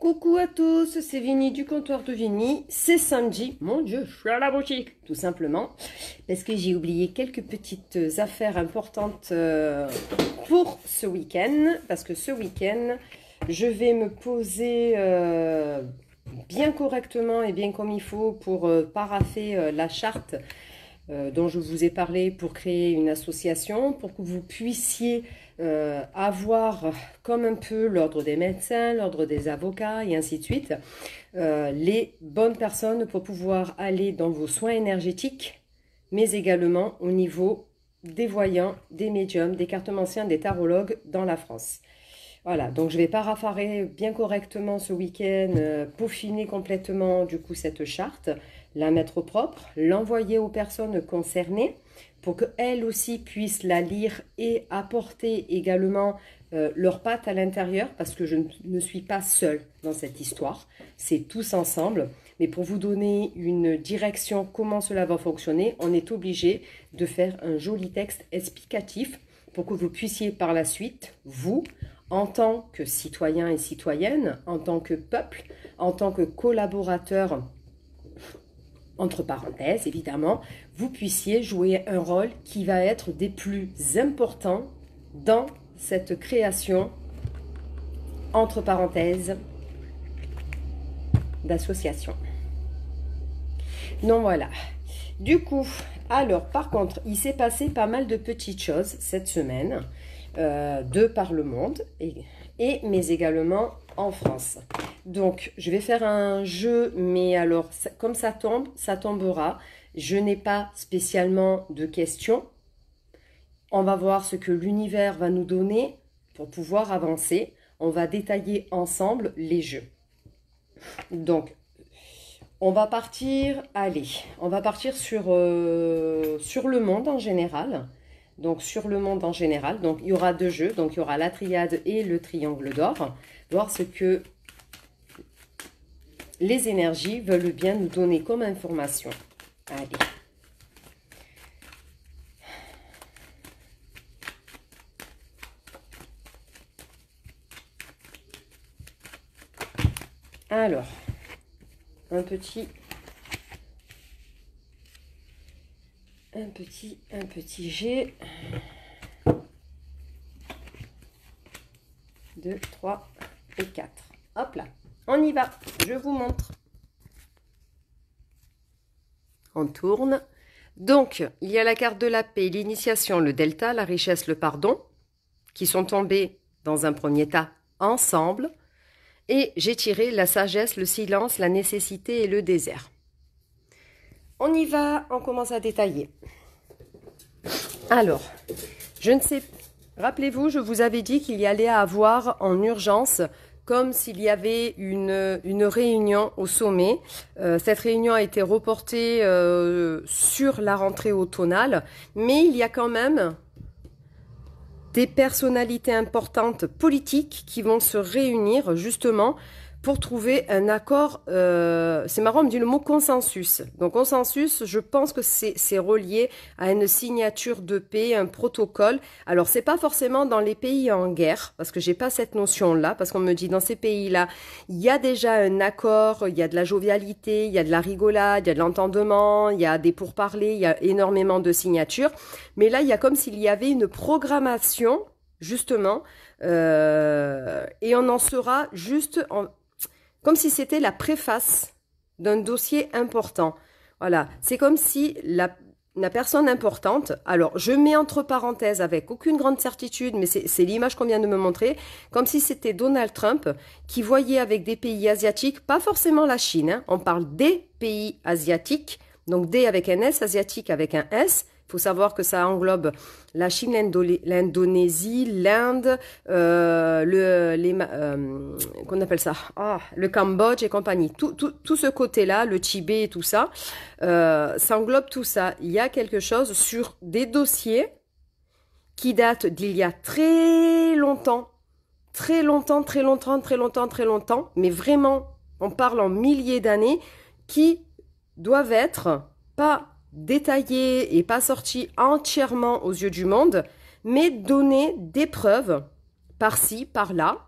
Coucou à tous, c'est Vini du comptoir de Vini. C'est samedi. Mon Dieu, je suis à la boutique, tout simplement. Parce que j'ai oublié quelques petites affaires importantes euh, pour ce week-end. Parce que ce week-end, je vais me poser euh, bien correctement et bien comme il faut pour euh, paraffer la charte dont je vous ai parlé pour créer une association, pour que vous puissiez euh, avoir, comme un peu l'ordre des médecins, l'ordre des avocats et ainsi de suite, euh, les bonnes personnes pour pouvoir aller dans vos soins énergétiques, mais également au niveau des voyants, des médiums, des cartomanciens, des tarologues dans la France. Voilà, donc je vais parafarer bien correctement ce week-end, euh, peaufiner complètement du coup cette charte, la mettre au propre, l'envoyer aux personnes concernées pour qu'elles aussi puissent la lire et apporter également euh, leur patte à l'intérieur, parce que je ne suis pas seule dans cette histoire, c'est tous ensemble. Mais pour vous donner une direction, comment cela va fonctionner, on est obligé de faire un joli texte explicatif pour que vous puissiez par la suite, vous, en tant que citoyen et citoyenne, en tant que peuple, en tant que collaborateur, entre parenthèses évidemment, vous puissiez jouer un rôle qui va être des plus importants dans cette création, entre parenthèses, d'association. non voilà. Du coup, alors par contre, il s'est passé pas mal de petites choses cette semaine, euh, de par le monde, et, mais également en France. Donc, je vais faire un jeu, mais alors, comme ça tombe, ça tombera je n'ai pas spécialement de questions. On va voir ce que l'univers va nous donner pour pouvoir avancer. On va détailler ensemble les jeux. Donc, on va partir, allez, on va partir sur, euh, sur le monde en général. Donc, sur le monde en général. Donc, il y aura deux jeux. Donc, il y aura la triade et le triangle d'or. Voir ce que les énergies veulent bien nous donner comme information. Allez. Alors, un petit, un petit, un petit G. 2, 3 et 4. Hop là, on y va, je vous montre. On tourne. Donc, il y a la carte de la paix, l'initiation, le delta, la richesse, le pardon, qui sont tombés dans un premier tas ensemble. Et j'ai tiré la sagesse, le silence, la nécessité et le désert. On y va, on commence à détailler. Alors, je ne sais, rappelez-vous, je vous avais dit qu'il y allait avoir en urgence comme s'il y avait une, réunion au sommet. Euh, cette réunion a été reportée euh, sur la rentrée automnale, mais il y a quand même des personnalités importantes politiques qui vont se réunir justement pour trouver un accord. Euh, c'est marrant, on me dit le mot consensus. Donc consensus, je pense que c'est relié à une signature de paix, un protocole. Alors c'est pas forcément dans les pays en guerre, parce que j'ai pas cette notion-là, parce qu'on me dit dans ces pays-là, il y a déjà un accord, il y a de la jovialité, il y a de la rigolade, il y a de l'entendement, il y a des pourparlers, il y a énormément de signatures. Mais là, il y a comme s'il y avait une programmation justement, euh, et on en sera juste en, comme si c'était la préface d'un dossier important. Voilà, c'est comme si la, personne importante, alors je mets entre parenthèses avec aucune grande certitude, mais c'est l'image qu'on vient de me montrer, comme si c'était Donald Trump qui voyait avec des pays asiatiques, pas forcément la Chine, hein. on parle des pays asiatiques, donc des avec un S, asiatique avec un S, il faut savoir que ça englobe la Chine, l'Indonésie, l'Inde, euh, le, euh, qu'on appelle ça, ah, le Cambodge et compagnie. Tout, ce côté-là, le Tibet et tout ça, ça euh, englobe tout ça. Il y a quelque chose sur des dossiers qui datent d'il y a très longtemps, très longtemps, très longtemps, très longtemps, très longtemps, mais vraiment, on parle en milliers d'années, qui doivent être pas détaillé et pas sorti entièrement aux yeux du monde, mais donner des preuves par-ci, par-là,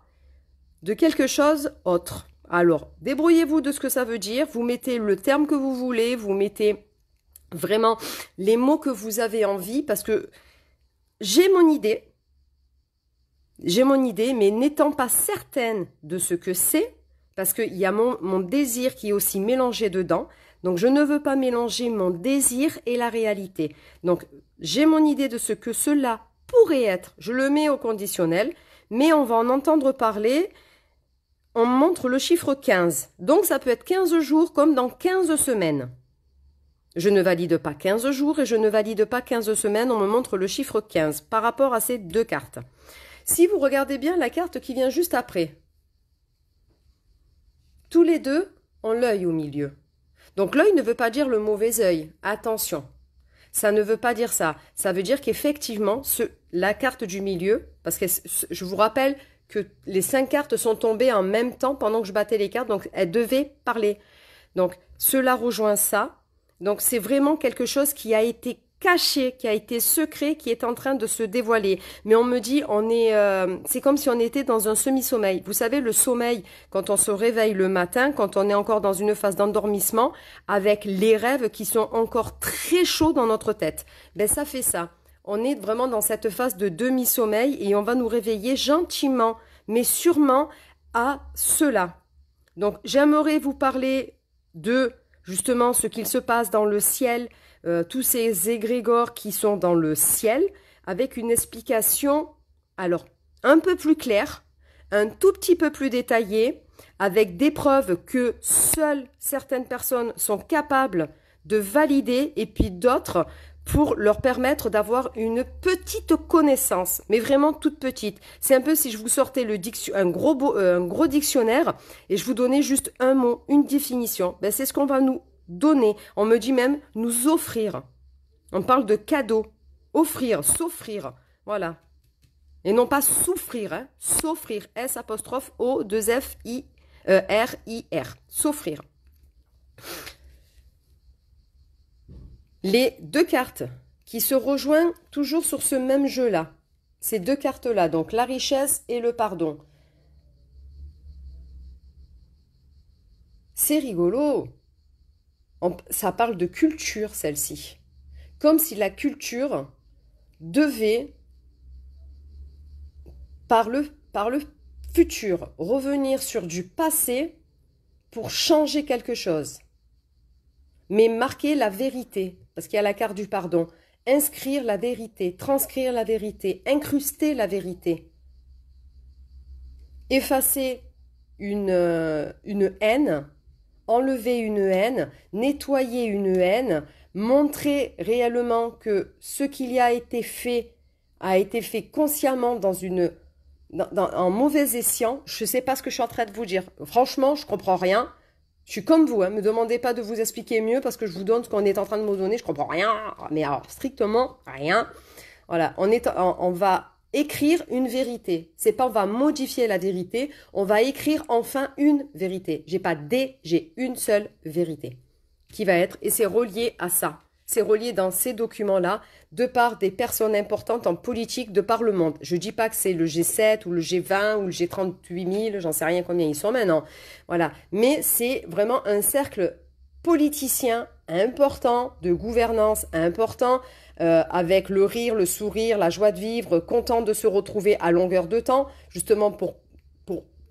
de quelque chose autre. Alors, débrouillez-vous de ce que ça veut dire, vous mettez le terme que vous voulez, vous mettez vraiment les mots que vous avez envie, parce que j'ai mon idée, j'ai mon idée, mais n'étant pas certaine de ce que c'est, parce qu'il y a mon, mon, désir qui est aussi mélangé dedans, donc je ne veux pas mélanger mon désir et la réalité. Donc j'ai mon idée de ce que cela pourrait être. Je le mets au conditionnel, mais on va en entendre parler. On montre le chiffre 15. Donc ça peut être 15 jours comme dans 15 semaines. Je ne valide pas 15 jours et je ne valide pas 15 semaines. On me montre le chiffre 15 par rapport à ces deux cartes. Si vous regardez bien la carte qui vient juste après, tous les deux ont l'œil au milieu. Donc l'œil ne veut pas dire le mauvais œil. Attention. Ça ne veut pas dire ça. Ça veut dire qu'effectivement, la carte du milieu, parce que je vous rappelle que les cinq cartes sont tombées en même temps pendant que je battais les cartes, donc elles devaient parler. Donc cela rejoint ça. Donc c'est vraiment quelque chose qui a été caché, qui a été secret, qui est en train de se dévoiler. Mais on me dit, on est, euh, c'est comme si on était dans un semi-sommeil. Vous savez, le sommeil, quand on se réveille le matin, quand on est encore dans une phase d'endormissement, avec les rêves qui sont encore très chauds dans notre tête. Ben, ça fait ça. On est vraiment dans cette phase de demi-sommeil et on va nous réveiller gentiment, mais sûrement à cela. Donc, j'aimerais vous parler de justement ce qu'il se passe dans le ciel, euh, tous ces égrégores qui sont dans le ciel, avec une explication, alors, un peu plus claire, un tout petit peu plus détaillée, avec des preuves que seules certaines personnes sont capables de valider et puis d'autres pour leur permettre d'avoir une petite connaissance, mais vraiment toute petite. C'est un peu si je vous sortais le un, gros, euh, un gros dictionnaire et je vous donnais juste un mot, une définition. Ben, c'est ce qu'on va nous donner, on me dit même nous offrir. On parle de cadeau, offrir, s'offrir, voilà. Et non pas souffrir, hein. s'offrir, S apostrophe O 2 F I e, R I R, s'offrir. Les deux cartes qui se rejoignent toujours sur ce même jeu-là. Ces deux cartes-là, donc la richesse et le pardon. C'est rigolo ça parle de culture, celle-ci. Comme si la culture devait, par le, par le futur, revenir sur du passé pour changer quelque chose. Mais marquer la vérité, parce qu'il y a la carte du pardon. Inscrire la vérité, transcrire la vérité, incruster la vérité. Effacer une, euh, une haine enlever une haine, nettoyer une haine, montrer réellement que ce qu'il y a été fait a été fait consciemment dans une en mauvais escient. Je ne sais pas ce que je suis en train de vous dire. Franchement, je comprends rien. Je suis comme vous, ne hein. me demandez pas de vous expliquer mieux parce que je vous donne ce qu'on est en train de me donner, je comprends rien, mais alors strictement rien. Voilà, on, est, on va écrire une vérité. C'est pas on va modifier la vérité, on va écrire enfin une vérité. J'ai pas des, j'ai une seule vérité qui va être, et c'est relié à ça. C'est relié dans ces documents-là, de par des personnes importantes en politique, de par le monde. Je dis pas que c'est le G7 ou le G20 ou le G38 000, j'en sais rien combien ils sont maintenant. Voilà. Mais c'est vraiment un cercle politicien important, de gouvernance important, euh, avec le rire, le sourire, la joie de vivre, content de se retrouver à longueur de temps, justement pour,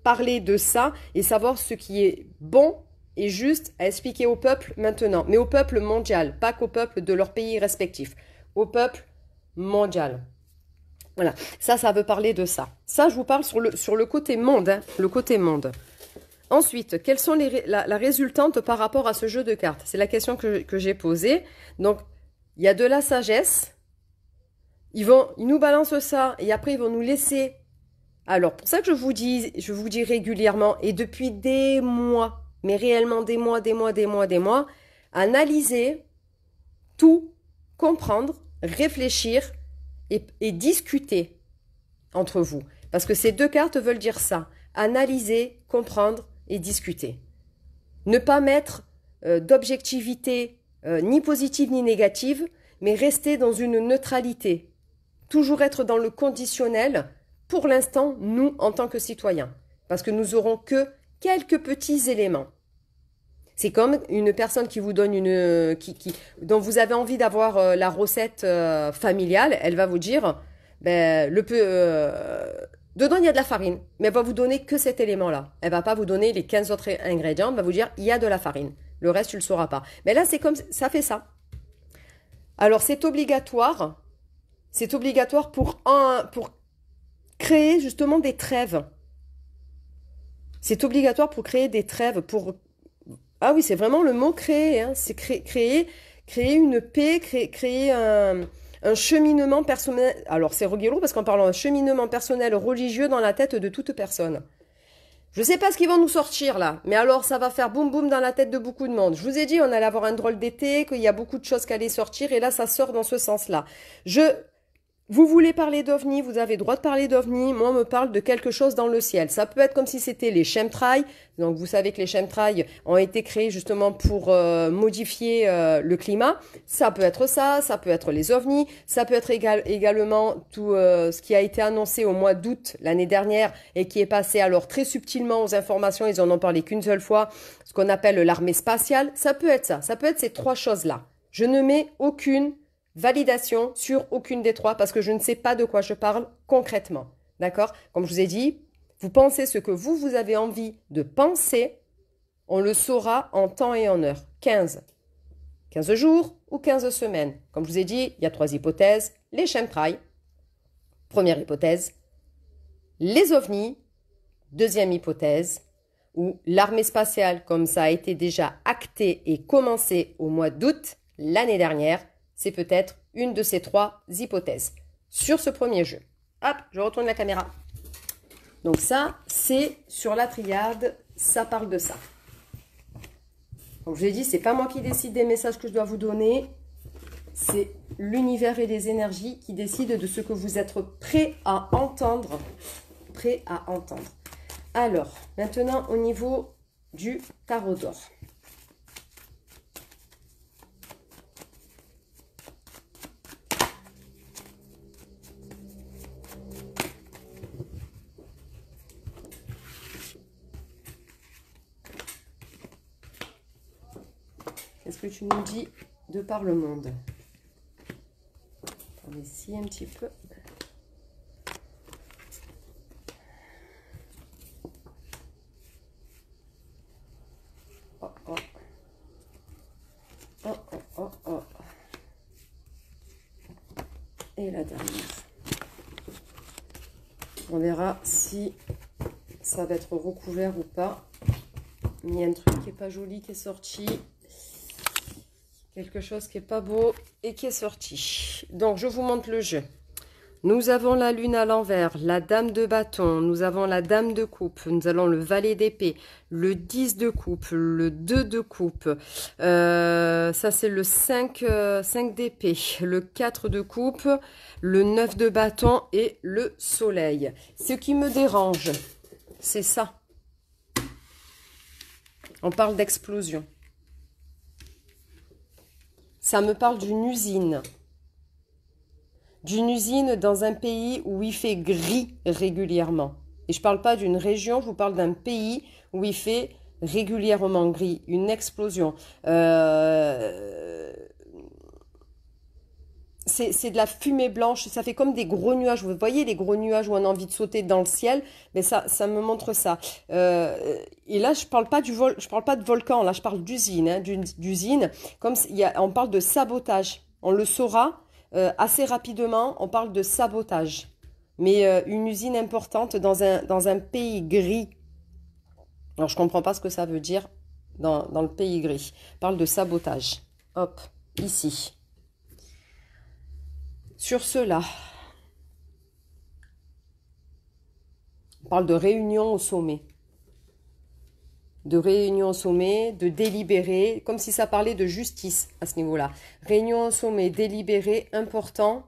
parler de ça et savoir ce qui est bon et juste à expliquer au peuple maintenant, mais au peuple mondial, pas qu'au peuple de leur pays respectif, au peuple mondial. Voilà, ça, ça veut parler de ça. Ça, je vous parle sur le, côté monde, le côté monde. Hein. Ensuite, quelles sont les, la, résultante par rapport à ce jeu de cartes C'est la question que, j'ai posée. Donc, il y a de la sagesse. Ils, vont, ils nous balancent ça et après, ils vont nous laisser. Alors, pour ça que je vous dis, je vous dis régulièrement et depuis des mois, mais réellement des mois, des mois, des mois, des mois, analyser tout, comprendre, réfléchir et discuter entre vous. Parce que ces deux cartes veulent dire ça. Analyser, comprendre, et discuter. Ne pas mettre euh, d'objectivité euh, ni positive ni négative, mais rester dans une neutralité. Toujours être dans le conditionnel, pour l'instant, nous en tant que citoyens, parce que nous aurons que quelques petits éléments. C'est comme une personne qui vous donne une euh, qui, qui dont vous avez envie d'avoir la recette familiale, elle va vous dire ben le peu Dedans, il y a de la farine, mais elle va vous donner que cet élément-là. Elle va pas vous donner les 15 autres ingrédients, elle va vous dire il y a de la farine. Le reste, tu le sauras pas. Mais là, c'est comme ça fait ça. Alors, c'est obligatoire. C'est obligatoire pour pour créer justement des trêves. C'est obligatoire pour créer des trêves, pour ah oui, c'est vraiment le mot créer. Hein. C'est créer, créer, créer une paix, créer, créer un un cheminement personnel. Alors c'est rigolo parce qu'en parlant un cheminement personnel religieux dans la tête de toute personne. Je sais pas ce qu'ils vont nous sortir là, mais alors ça va faire boum boum dans la tête de beaucoup de monde. Je vous ai dit, on allait avoir un drôle d'été, qu'il y a beaucoup de choses qui allaient sortir, et là ça sort dans ce sens-là. Je vous voulez parler d'OVNI, vous avez droit de parler d'OVNI. Moi, on me parle de quelque chose dans le ciel. Ça peut être comme si c'était les chemtrails. Donc, vous savez que les chemtrails ont été créés justement pour euh, modifier euh, le climat. Ça peut être ça, ça peut être les ovnis, ça peut être également tout euh, ce qui a été annoncé au mois d'août l'année dernière et qui est passé alors très subtilement aux informations. Ils en ont parlé qu'une seule fois. Ce qu'on appelle l'armée spatiale. Ça peut être ça. Ça peut être ces trois choses-là. Je ne mets aucune validation sur aucune des trois parce que je ne sais pas de quoi je parle concrètement. D'accord Comme je vous ai dit, vous pensez ce que vous, vous avez envie de penser, on le saura en temps et en heure. 15. 15 jours ou 15 semaines. Comme je vous ai dit, il y a trois hypothèses. Les chemtrails, première hypothèse. Les ovnis, deuxième hypothèse. Ou l'armée spatiale, comme ça a été déjà acté et commencé au mois d'août l'année dernière, c'est peut-être une de ces trois hypothèses sur ce premier jeu. Hop, je retourne la caméra. Donc ça, c'est sur la triade, ça parle de ça. Donc je ai dit, c'est pas moi qui décide des messages que je dois vous donner, c'est l'univers et les énergies qui décident de ce que vous êtes prêt à entendre. Prêt à entendre. Alors, maintenant au niveau du tarot d'or. nous dis de par le monde On un petit peu. Oh, oh. Oh, Et la dernière. On verra si ça va être recouvert ou pas. il y a un truc qui n'est pas joli qui est sorti. Quelque chose qui n'est pas beau et qui est sorti. Donc, je vous montre le jeu. Nous avons la lune à l'envers, la dame de bâton, nous avons la dame de coupe, nous allons le valet d'épée, le 10 de coupe, le 2 de coupe, euh, ça c'est le 5, 5 euh, d'épée, le 4 de coupe, le 9 de bâton et le soleil. Ce qui me dérange, c'est ça. On parle d'explosion ça me parle d'une usine. D'une usine dans un pays où il fait gris régulièrement. Et je ne parle pas d'une région, je vous parle d'un pays où il fait régulièrement gris, une explosion. Euh, c'est de la fumée blanche, ça fait comme des gros nuages. Vous voyez les gros nuages où on a envie de sauter dans le ciel, mais ça, ça me montre ça. Euh, et là, je parle pas du vol, je parle pas de volcan, là, je parle d'usine, hein, d'usine. Comme on parle de sabotage, on le saura euh, assez rapidement. On parle de sabotage, mais euh, une usine importante dans un pays gris. Alors, je comprends pas ce que ça veut dire dans dans le pays gris. parle de sabotage. Hop, ici sur cela. On parle de réunion au sommet. De réunion au sommet, de délibérer, comme si ça parlait de justice à ce niveau-là. Réunion au sommet, délibérer, important,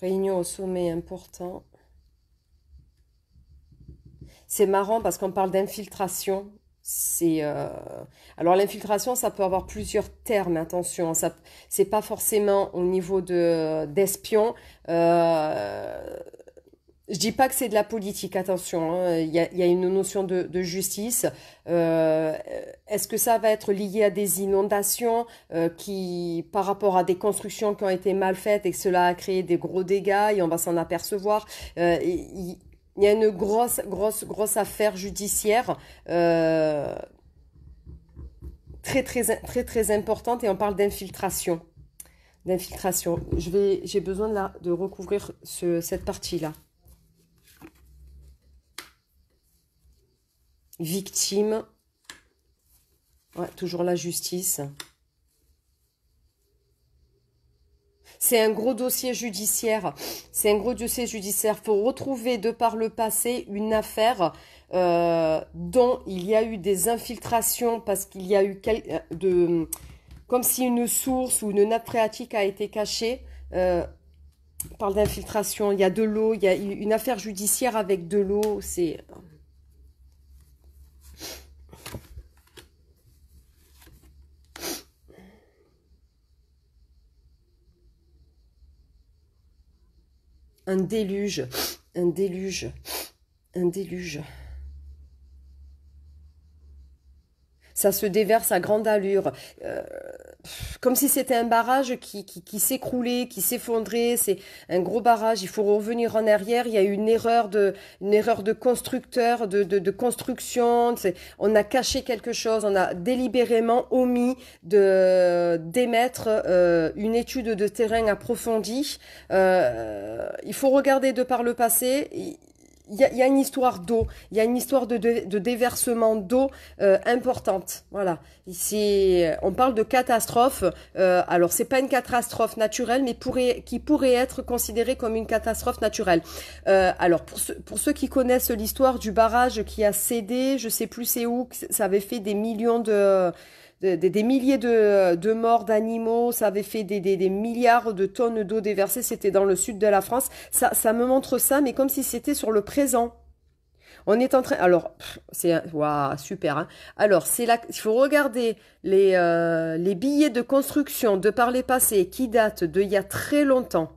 Réunion au sommet important. C'est marrant parce qu'on parle d'infiltration. C'est euh, alors l'infiltration, ça peut avoir plusieurs termes. Attention, ça c'est pas forcément au niveau de d'espion. Euh, je dis pas que c'est de la politique, attention. Hein. Il y, a, une notion de, justice. Euh, est-ce que ça va être lié à des inondations euh, qui, par rapport à des constructions qui ont été mal faites et que cela a créé des gros dégâts et on va s'en apercevoir euh, il y a une grosse, grosse, grosse affaire judiciaire très, très, très, très importante et on parle d'infiltration. D'infiltration. J'ai besoin de, la, de recouvrir cette partie-là. victime. Ouais, toujours la justice. C'est un gros dossier judiciaire. C'est un gros dossier judiciaire. Il faut retrouver de par le passé une affaire euh, dont il y a eu des infiltrations parce qu'il y a eu euh, de, comme si une source ou une nappe phréatique a été cachée. Euh, on parle d'infiltration, il y a de l'eau, il y a une affaire judiciaire avec de l'eau, c'est... un déluge, un déluge, un déluge. ça se déverse à grande allure. Euh, comme si c'était un barrage qui, qui, qui s'écroulait, qui s'effondrait. C'est un gros barrage. Il faut revenir en arrière. Il y a eu une erreur de, une erreur de constructeur, de, de, de construction. On a caché quelque chose. On a délibérément omis de d'émettre euh, une étude de terrain approfondie. Euh, il faut regarder de par le passé il y, y, a une histoire d'eau, il y a une histoire de, de, déversement d'eau euh, importante. Voilà. Ici, on parle de catastrophe. Euh, alors, c'est pas une catastrophe naturelle, mais pourrait, qui pourrait être considérée comme une catastrophe naturelle. Euh, alors, pour, pour ceux qui connaissent l'histoire du barrage qui a cédé, je sais plus c'est où, ça avait fait des millions de des, des milliers de, de morts d'animaux, ça avait fait des, des, milliards de tonnes d'eau déversée, c'était dans le sud de la France. Ça, ça me montre ça, mais comme si c'était sur le présent. On est en train. Alors, c'est super. Hein. Alors, c'est là. Il faut regarder les, euh, les billets de construction de par les passés qui datent d'il y a très longtemps.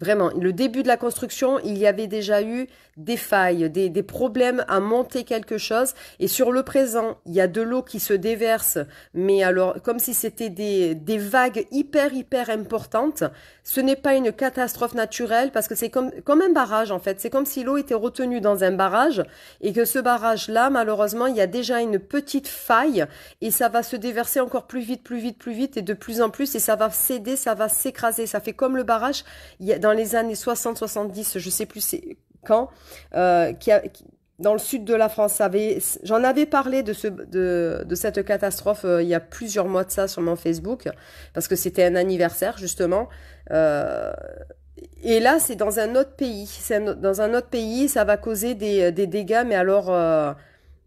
Vraiment, le début de la construction, il y avait déjà eu des failles, des, des, problèmes à monter quelque chose. Et sur le présent, il y a de l'eau qui se déverse, mais alors comme si c'était des, des vagues hyper, hyper importantes. Ce n'est pas une catastrophe naturelle parce que c'est comme, comme un barrage en fait. C'est comme si l'eau était retenue dans un barrage et que ce barrage-là, malheureusement, il y a déjà une petite faille et ça va se déverser encore plus vite, plus vite, plus vite et de plus en plus et ça va céder, ça va s'écraser. Ça fait comme le barrage il y a, dans les années 60-70, je sais plus quand, euh, qui a, dans le sud de la France. J'en avais parlé de, ce, de, de cette catastrophe euh, il y a plusieurs mois de ça sur mon Facebook, parce que c'était un anniversaire justement. Euh, et là, c'est dans un autre pays. dans un autre pays, ça va causer des, des dégâts, mais alors euh,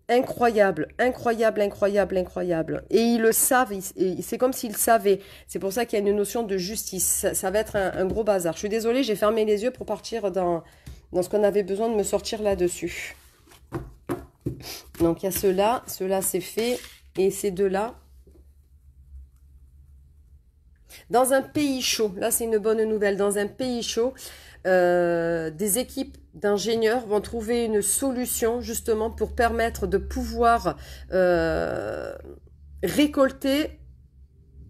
incroyable, incroyable, incroyable, incroyable. Et ils le savent, c'est comme s'ils savaient. C'est pour ça qu'il y a une notion de justice. Ça, va être un, gros bazar. Je suis désolée, j'ai fermé les yeux pour partir dans, dans ce qu'on avait besoin de me sortir là-dessus. Donc il y a cela, cela c'est fait, et ces deux-là. Dans un pays chaud, là c'est une bonne nouvelle, dans un pays chaud, euh, des équipes d'ingénieurs vont trouver une solution justement pour permettre de pouvoir euh, récolter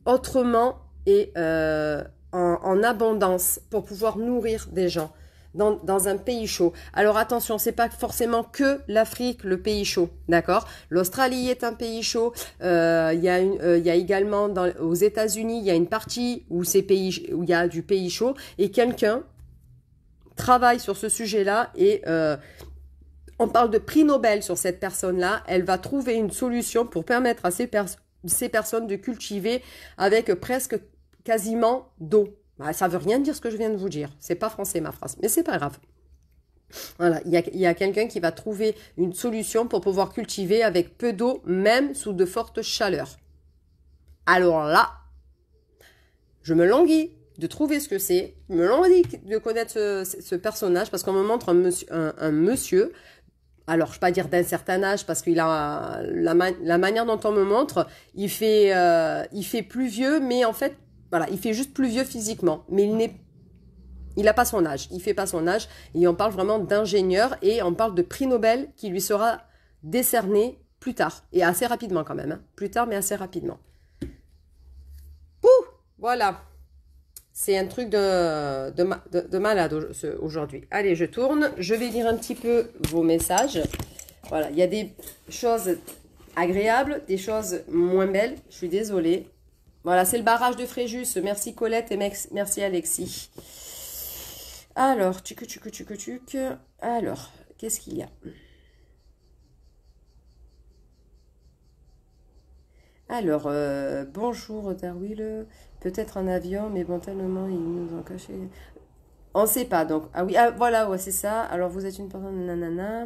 autrement et euh, en, abondance pour pouvoir nourrir des gens dans, un pays chaud. Alors attention, c'est pas forcément que l'Afrique le pays chaud, d'accord L'Australie est un pays chaud. Il y, a également aux États-Unis, il y a une partie où pays où il y a du pays chaud et quelqu'un travaille sur ce sujet-là et euh, on parle de prix Nobel sur cette personne-là, elle va trouver une solution pour permettre à ces, personnes de cultiver avec presque quasiment d'eau. Ça bah, ça veut rien dire ce que je viens de vous dire. C'est pas français ma phrase, mais c'est pas grave. il y a quelqu'un qui va trouver une solution pour pouvoir cultiver avec peu d'eau, même sous de fortes chaleurs. Alors là, je me languis, de trouver ce que c'est. me me l'envie de connaître ce, personnage parce qu'on me montre un monsieur, un, monsieur alors je ne vais pas dire d'un certain âge parce qu'il a la, la, manière dont on me montre, il fait, euh, il fait plus vieux, mais en fait, voilà, il fait juste plus vieux physiquement, mais il n'est il n'a pas son âge, il fait pas son âge, et on parle vraiment d'ingénieur, et on parle de prix Nobel qui lui sera décerné plus tard, et assez rapidement quand même, hein. plus tard mais assez rapidement. Pouh Voilà c'est un truc de, de, malade aujourd'hui. Allez, je tourne. Je vais lire un petit peu vos messages. Voilà, il y a des choses agréables, des choses moins belles. Je suis désolée. Voilà, c'est le barrage de Fréjus. Merci Colette et merci Alexis. Alors, tuque, tuque, tuque, tuque. Alors, qu'est-ce qu'il y a Alors, euh, bonjour Darwille peut-être un avion, mais bon, tellement ils nous ont caché. On ne sait pas, donc. Ah oui, ah, voilà, ouais, c'est ça. Alors, vous êtes une personne, nanana.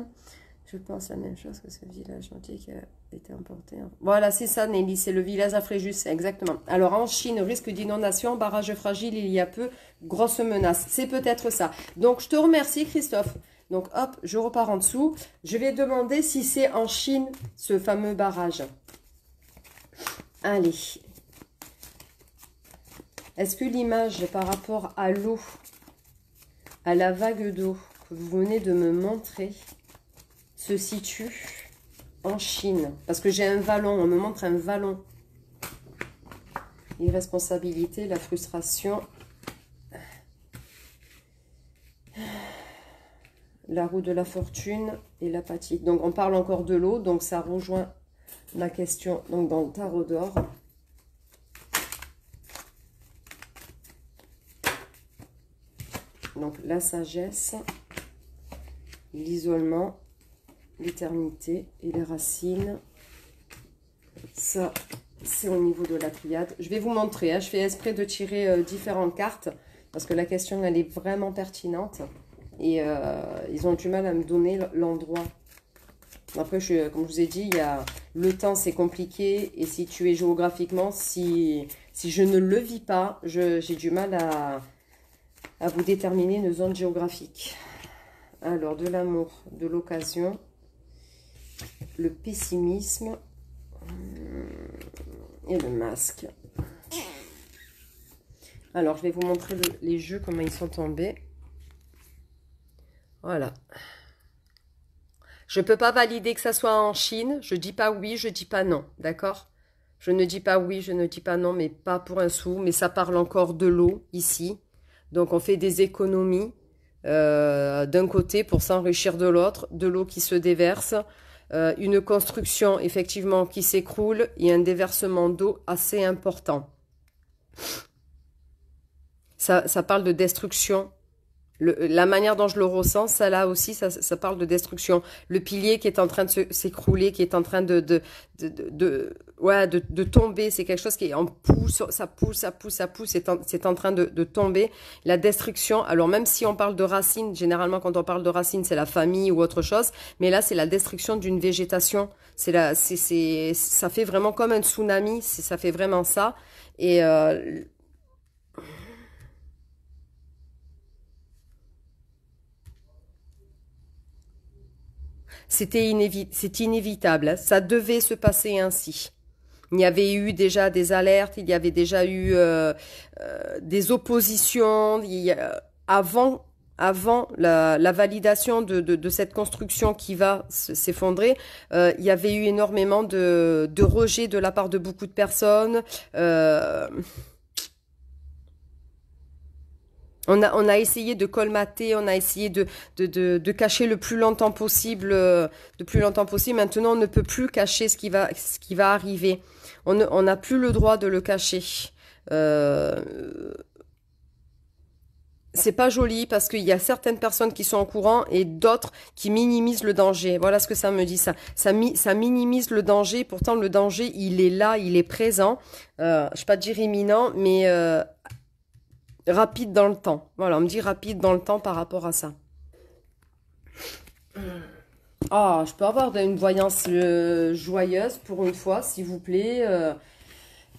Je pense la même chose que ce village entier qui a été emporté. Voilà, c'est ça, Nelly, c'est le village à Fréjus, exactement. Alors, en Chine, risque d'inondation, barrage fragile, il y a peu, grosse menace. C'est peut-être ça. Donc, je te remercie, Christophe. Donc, hop, je repars en dessous. Je vais demander si c'est en Chine, ce fameux barrage. Allez, est-ce que l'image par rapport à l'eau, à la vague d'eau que vous venez de me montrer, se situe en Chine Parce que j'ai un vallon, on me montre un vallon. L'irresponsabilité, la frustration, la roue de la fortune et l'apathie. Donc on parle encore de l'eau, donc ça rejoint ma question donc dans le tarot d'or. Donc la sagesse, l'isolement, l'éternité et les racines. Ça, c'est au niveau de la triade. Je vais vous montrer, hein. je fais esprit de tirer euh, différentes cartes parce que la question, elle est vraiment pertinente. Et euh, ils ont du mal à me donner l'endroit. Après, comme je vous ai dit, il le temps, c'est compliqué. Et si tu es géographiquement, si, si je ne le vis pas, j'ai du mal à, à vous déterminer nos zones géographiques. Alors, de l'amour, de l'occasion, le pessimisme hmm, et le masque. Alors, je vais vous montrer les jeux, comment ils sont tombés. Voilà. Je ne peux pas valider que ça soit en Chine. Je dis pas oui, je ne dis pas non. D'accord Je ne dis pas oui, je ne dis pas non, mais pas pour un sou. Mais ça parle encore de l'eau ici. Donc on fait des économies euh, d'un côté pour s'enrichir de l'autre, de l'eau qui se déverse, euh, une construction effectivement qui s'écroule et un déversement d'eau assez important. Ça, ça parle de destruction le, la manière dont je le ressens, ça là aussi, ça, ça parle de destruction. Le pilier qui est en train de s'écrouler, qui est en train de, de, de, de, ouais, de, de tomber. C'est quelque chose qui est en pousse, ça pousse, ça pousse, ça pousse. C'est en, en, train de, de tomber. La destruction. Alors même si on parle de racines, généralement quand on parle de racines, c'est la famille ou autre chose. Mais là, c'est la destruction d'une végétation. C'est la, c'est, ça fait vraiment comme un tsunami. Ça fait vraiment ça. Et euh, C'était c'est inévitable, hein. ça devait se passer ainsi. Il y avait eu déjà des alertes, il y avait déjà eu euh, euh, des oppositions avant avant la, validation de, de, cette construction qui va s'effondrer, euh, il y avait eu énormément de, de rejets de la part de beaucoup de personnes. On a, essayé de colmater, on a essayé de, de, cacher le plus longtemps possible, de euh, plus longtemps possible. Maintenant, on ne peut plus cacher ce qui va, ce qui va arriver. On n'a plus le droit de le cacher. Euh, c'est pas joli parce qu'il y a certaines personnes qui sont en courant et d'autres qui minimisent le danger. Voilà ce que ça me dit. Ça, ça, ça minimise le danger. Pourtant, le danger, il est là, il est présent. Euh, je ne vais pas dire imminent, mais euh, rapide dans le temps. Voilà, on me dit rapide dans le temps par rapport à ça. Hmm. Ah, je peux avoir une voyance euh, joyeuse pour une fois, s'il vous plaît. Euh,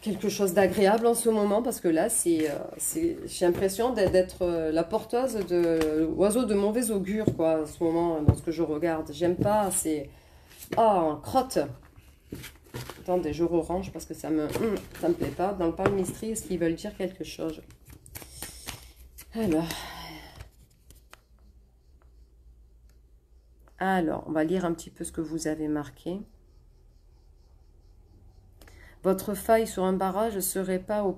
quelque chose d'agréable en ce moment, parce que là, c'est, euh, j'ai l'impression d'être la porteuse de l'oiseau de mauvais augure, quoi, en ce moment, dans ce que je regarde. J'aime pas, c'est... Ah, crotte Attendez, je re-range parce que ça me, hmm, ça me plaît pas. Dans le palmistry, est-ce qu'ils veulent dire quelque chose alors. Alors, on va lire un petit peu ce que vous avez marqué. Votre faille sur un barrage ne serait pas au,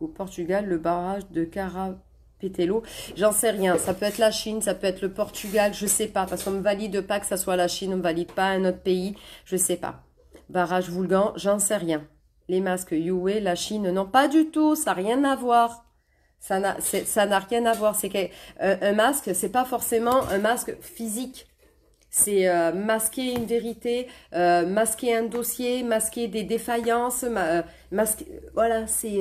au, Portugal, le barrage de Carapetelo. J'en sais rien. Ça peut être la Chine, ça peut être le Portugal, je sais pas. Parce qu'on ne valide pas que ça soit la Chine, on ne valide pas un autre pays, je ne sais pas. Barrage Voulgan, j'en sais rien. Les masques Yue, la Chine, non, pas du tout, ça n'a rien à voir. Ça n'a, ça n'a rien à voir. C'est qu'un euh, un masque, c'est pas forcément un masque physique. C'est euh, masquer une vérité, euh, masquer un dossier, masquer des défaillances, Voilà, c'est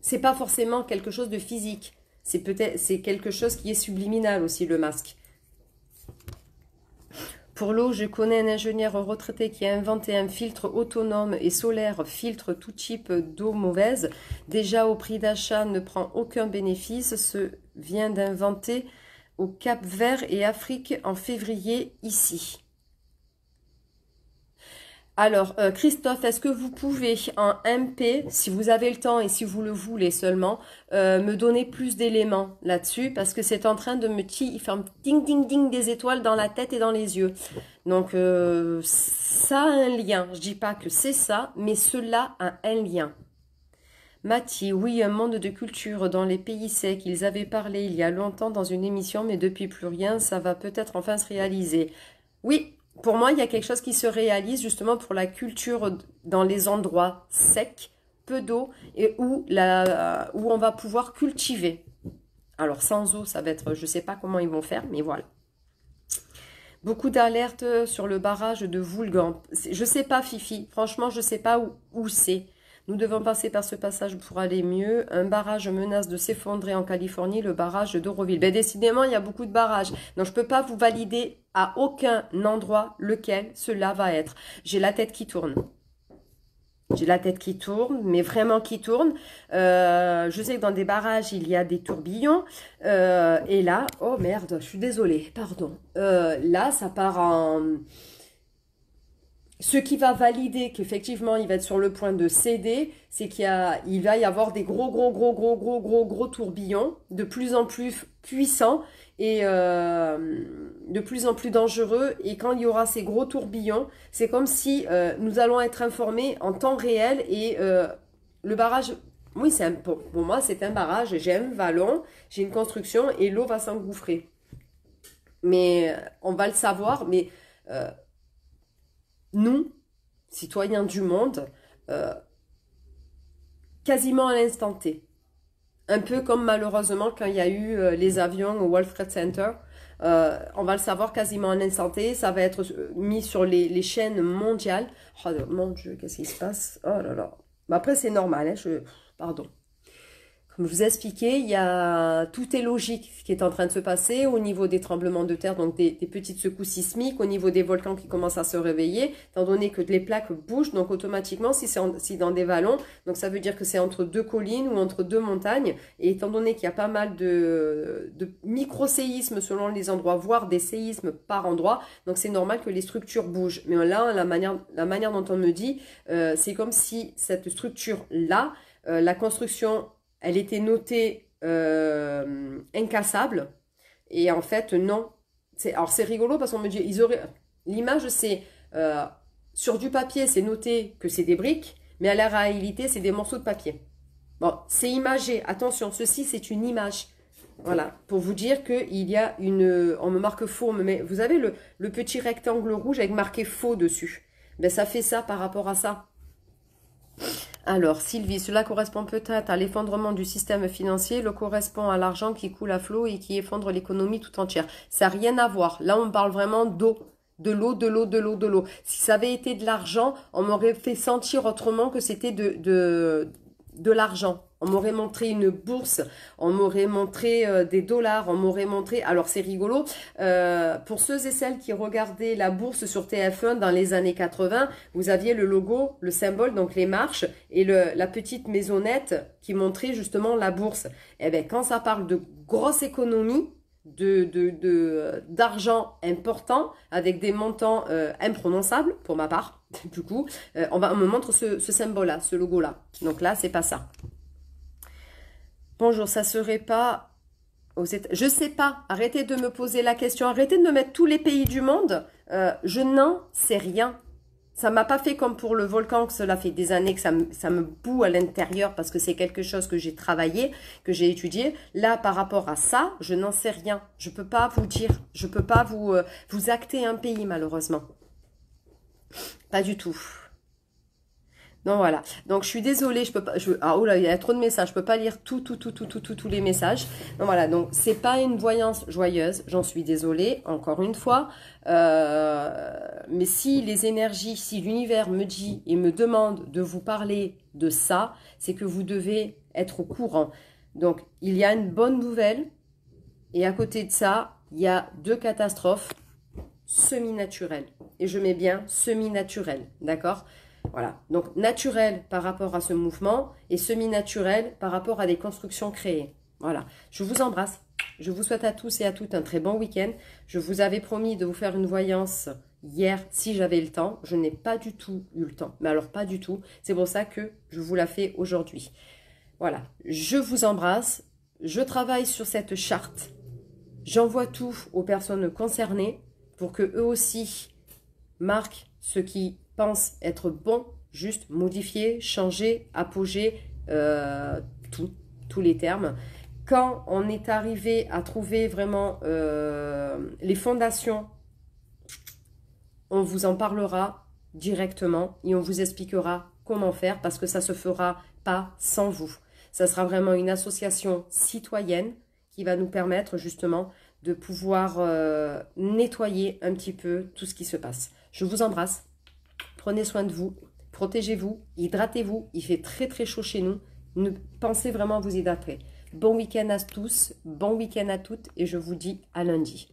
c'est pas forcément quelque chose de physique. C'est peut-être c'est quelque chose qui est subliminal aussi le masque. Pour l'eau, je connais un ingénieur retraité qui a inventé un filtre autonome et solaire, filtre tout type d'eau mauvaise. Déjà au prix d'achat, ne prend aucun bénéfice. Ce vient d'inventer au Cap Vert et Afrique en février ici. Alors, euh, Christophe, est-ce que vous pouvez en MP, si vous avez le temps et si vous le voulez seulement, euh, me donner plus d'éléments là-dessus Parce que c'est en train de me il fait ding ding ding des étoiles dans la tête et dans les yeux. Donc, euh, ça a un lien. Je dis pas que c'est ça, mais cela a un lien. Mathieu, oui, un monde de culture dans les pays secs. Ils avaient parlé il y a longtemps dans une émission, mais depuis plus rien, ça va peut-être enfin se réaliser. Oui, pour moi, il y a quelque chose qui se réalise justement pour la culture dans les endroits secs, peu d'eau, et où, où on va pouvoir cultiver. Alors sans eau, ça va être, je ne sais pas comment ils vont faire, mais voilà. Beaucoup d'alertes sur le barrage de Voulgan. Je ne sais pas, Fifi. Franchement, je ne sais pas où c'est. Nous devons passer par ce passage pour aller mieux. Un barrage menace de s'effondrer en Californie, le barrage d'Auroville. Ben, décidément, il y a beaucoup de barrages. Donc, je ne peux pas vous valider à aucun endroit lequel cela va être. J'ai la tête qui tourne. J'ai la tête qui tourne, mais vraiment qui tourne. Euh, je sais que dans des barrages, il y a des tourbillons. Euh, et là, oh merde, je suis désolée, pardon. Euh, là, ça part en ce qui va valider qu'effectivement il va être sur le point de céder, c'est qu'il il va y avoir des gros gros gros gros gros gros gros tourbillons de plus en plus puissants et euh, de plus en plus dangereux. Et quand il y aura ces gros tourbillons, c'est comme si euh, nous allons être informés en temps réel et euh, le barrage. Oui, c'est pour, pour moi c'est un barrage. J'ai un vallon, j'ai une construction et l'eau va s'engouffrer. Mais on va le savoir. Mais nous, citoyens du monde, euh, quasiment à l'instant T. Un peu comme malheureusement quand il y a eu euh, les avions au World Trade Center. Euh, on va le savoir quasiment à l'instant T. Ça va être mis sur les, chaînes mondiales. Oh mon Dieu, qu'est-ce qui se passe Oh là là. Mais après, c'est normal. Hein, Pardon vous expliquer, il y a, tout est logique ce qui est en train de se passer au niveau des tremblements de terre, donc des, petites secousses sismiques, au niveau des volcans qui commencent à se réveiller, étant donné que les plaques bougent, donc automatiquement, si c'est si dans des vallons, donc ça veut dire que c'est entre deux collines ou entre deux montagnes, et étant donné qu'il y a pas mal de, de micro-séismes selon les endroits, voire des séismes par endroit, donc c'est normal que les structures bougent. Mais là, la manière, la manière dont on me dit, euh, c'est comme si cette structure-là, euh, la construction elle était notée euh, incassable. Et en fait, non. Alors c'est rigolo parce qu'on me dit, ils auraient... L'image, c'est euh, sur du papier, c'est noté que c'est des briques, mais à la réalité, c'est des morceaux de papier. Bon, c'est imagé. Attention, ceci, c'est une image. Voilà, pour vous dire qu'il y a une... On me marque faux, mais vous avez le, petit rectangle rouge avec marqué faux dessus. Ben, ça fait ça par rapport à ça. Alors, Sylvie, cela correspond peut-être à l'effondrement du système financier, le correspond à l'argent qui coule à flot et qui effondre l'économie tout entière. Ça n'a rien à voir. Là, on parle vraiment d'eau. De l'eau, de l'eau, de l'eau, de l'eau. Si ça avait été de l'argent, on m'aurait fait sentir autrement que c'était de, de, de l'argent. On m'aurait montré une bourse, on m'aurait montré euh, des dollars, on m'aurait montré... Alors c'est rigolo, euh, pour ceux et celles qui regardaient la bourse sur TF1 dans les années 80, vous aviez le logo, le symbole, donc les marches et la petite maisonnette qui montrait justement la bourse. Et eh bien quand ça parle de grosse économie, de euh, d'argent important avec des montants imprononçables pour ma part du coup on va me montre ce, symbole là ce logo là donc là c'est pas ça Bonjour, ça serait pas... Je sais pas, arrêtez de me poser la question, arrêtez de me mettre tous les pays du monde, euh, je n'en sais rien. Ça m'a pas fait comme pour le volcan, que cela fait des années que ça me, boue à l'intérieur parce que c'est quelque chose que j'ai travaillé, que j'ai étudié. Là, par rapport à ça, je n'en sais rien. Je peux pas vous dire, je peux pas vous, euh, vous acter un pays malheureusement. Pas du tout. Donc voilà. Donc je suis désolée, je peux pas. ah oh là, il y a trop de messages. Je peux pas lire tout, tout, tout, tout, tout, tous les messages. Donc voilà. Donc c'est pas une voyance joyeuse. J'en suis désolée. Encore une fois. Euh, mais si les énergies, si l'univers me dit et me demande de vous parler de ça, c'est que vous devez être au courant. Donc il y a une bonne nouvelle. Et à côté de ça, il y a deux catastrophes semi-naturelles. Et je mets bien semi-naturelles. D'accord voilà. Donc naturel par rapport à ce mouvement et semi-naturel par rapport à des constructions créées. Voilà. Je vous embrasse. Je vous souhaite à tous et à toutes un très bon week-end. Je vous avais promis de vous faire une voyance hier si j'avais le temps. Je n'ai pas du tout eu le temps. Mais alors pas du tout. C'est pour ça que je vous la fais aujourd'hui. Voilà. Je vous embrasse. Je travaille sur cette charte. J'envoie tout aux personnes concernées pour que eux aussi marquent ce qui pense être bon, juste modifier, changer, apoger euh, tous les termes. Quand on est arrivé à trouver vraiment euh, les fondations, on vous en parlera directement et on vous expliquera comment faire parce que ça ne se fera pas sans vous. Ça sera vraiment une association citoyenne qui va nous permettre justement de pouvoir euh, nettoyer un petit peu tout ce qui se passe. Je vous embrasse. Prenez soin de vous, protégez-vous, hydratez-vous. Il fait très très chaud chez nous. Ne, pensez vraiment à vous hydrater. Bon week-end à tous, bon week-end à toutes et je vous dis à lundi.